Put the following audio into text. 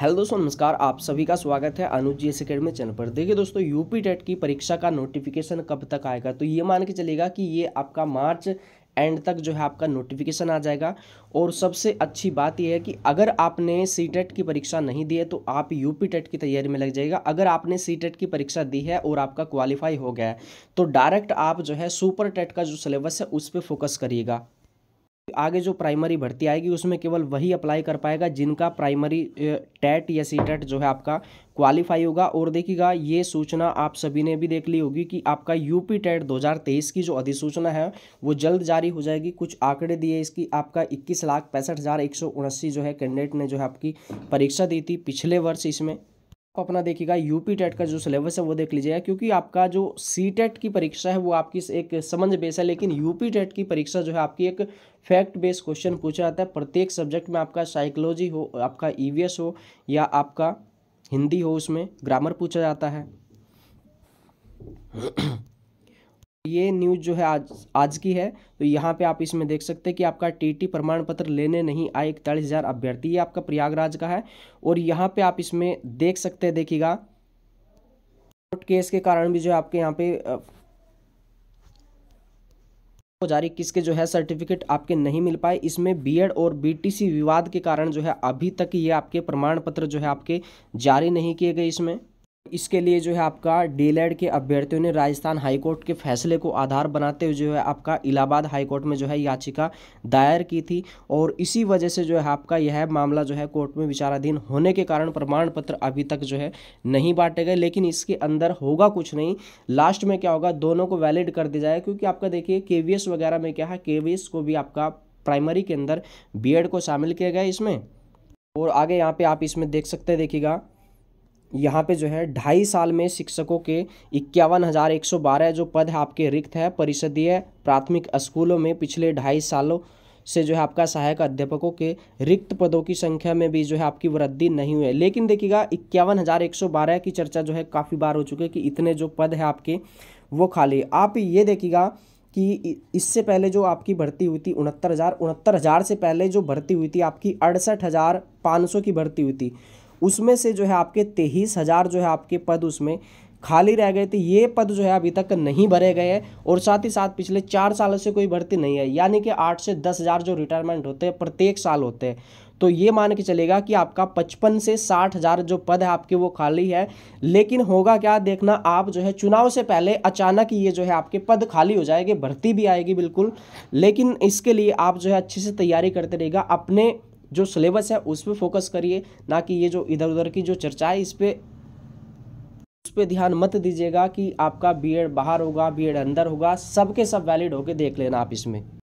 hello दोस्तों नमस्कार आप सभी का स्वागत है Anuj G S academy channel पर देखिए दोस्तों यूपी टेट की परीक्षा का नोटिफिकेशन कब तक आएगा तो ये मान के चलेगा कि ये आपका मार्च एंड तक जो है आपका नोटिफिकेशन आ जाएगा और सबसे अच्छी बात यह है कि अगर आपने सी टेट की परीक्षा नहीं दी है तो आप यूपी टेट की तैयारी में लग जाएगा अगर आपने सी टेट की परीक्षा दी है और आपका क्वालिफाई हो गया है तो डायरेक्ट आप जो है सुपर टेट का जो सिलेबस है उस पर फोकस करिएगा आगे जो प्राइमरी भर्ती आएगी उसमें केवल वही अप्लाई कर पाएगा जिनका प्राइमरी टेट या सी टेट जो है आपका क्वालिफाई होगा और देखिएगा ये सूचना आप सभी ने भी देख ली होगी कि आपका यूपी टेट 2023 की जो अधिसूचना है वो जल्द जारी हो जाएगी कुछ आंकड़े दिए इसकी आपका इक्कीस लाख पैंसठ हज़ार एक सौ उनासी जो है कैंडिडेट ने जो है आपकी परीक्षा दी थी पिछले वर्ष इसमें आपको अपना देखिएगा यूपी टेट e का जो सिलेबस है वो देख लीजिएगा क्योंकि आपका जो सी टेट e की परीक्षा है वो आपकी एक समझ बेस है लेकिन यूपी टेट e की परीक्षा जो है आपकी एक फैक्ट बेस्ड क्वेश्चन पूछा जाता है प्रत्येक सब्जेक्ट में आपका साइकोलॉजी हो आपका ईवीएस हो या आपका हिंदी हो उसमें ग्रामर पूछा जाता है ये न्यूज़ जो है आज आज की है तो यहाँ पे आप इसमें देख सकते हैं कि आपका टीटी प्रमाण पत्र लेने नहीं आए इकतालीस हज़ार अभ्यर्थी ये आपका प्रयागराज का है और यहाँ पे आप इसमें देख सकते हैं देखिएगा कोर्ट केस के कारण भी जो है आपके यहाँ पे को जारी किसके जो है सर्टिफिकेट आपके नहीं मिल पाए इसमें बीएड और बीटीसी विवाद के कारण जो है अभी तक ये आपके प्रमाण पत्र जो है आपके जारी नहीं किए गए इसमें इसके लिए जो है आपका डीलेड के अभ्यर्थियों ने राजस्थान हाईकोर्ट के फैसले को आधार बनाते हुए जो है आपका इलाहाबाद हाईकोर्ट में जो है याचिका दायर की थी और इसी वजह से जो है आपका यह मामला जो है कोर्ट में विचाराधीन होने के कारण प्रमाण पत्र अभी तक जो है नहीं बांटे गए लेकिन इसके अंदर होगा कुछ नहीं लास्ट में क्या होगा दोनों को वैलिड कर दिया जाए क्योंकि आपका देखिए के वगैरह में क्या है के को भी आपका प्राइमरी के अंदर बी को शामिल किया गया इसमें और आगे यहाँ पर आप इसमें देख सकते देखिएगा यहाँ पे जो है ढाई साल में शिक्षकों के इक्यावन हज़ार एक सौ बारह जो पद है आपके रिक्त है परिषदीय प्राथमिक स्कूलों में पिछले ढाई सालों से जो है आपका सहायक अध्यापकों के रिक्त पदों की संख्या में भी जो है आपकी वृद्धि नहीं हुई है लेकिन देखिएगा इक्यावन हज़ार एक सौ बारह की चर्चा जो है काफ़ी बार हो चुकी है कि इतने जो पद है आपके वो खाली आप ये देखिएगा कि इससे पहले जो आपकी भर्ती हुई थी उनहत्तर हज़ार उनहत्तर हज़ार से पहले जो भर्ती हुई थी आपकी अड़सठ हज़ार पाँच सौ की भर्ती हुई थी उसमें से जो है आपके तेईस हज़ार जो है आपके पद उसमें खाली रह गए थे ये पद जो है अभी तक नहीं भरे गए हैं और साथ ही साथ पिछले चार सालों से कोई भर्ती नहीं है यानी कि आठ से दस हज़ार जो रिटायरमेंट होते हैं प्रत्येक साल होते हैं तो ये मान के चलेगा कि आपका पचपन से साठ हज़ार जो पद है आपके वो खाली है लेकिन होगा क्या देखना आप जो है चुनाव से पहले अचानक ये जो है आपके पद खाली हो जाएंगे भर्ती भी आएगी बिल्कुल लेकिन इसके लिए आप जो है अच्छे से तैयारी करते रहेगा अपने जो सिलेबस है उस पर फोकस करिए ना कि ये जो इधर उधर की जो चर्चा है इस पर उस पर ध्यान मत दीजिएगा कि आपका बीएड बाहर होगा बीएड अंदर होगा सब सब वैलिड होके देख लेना आप इसमें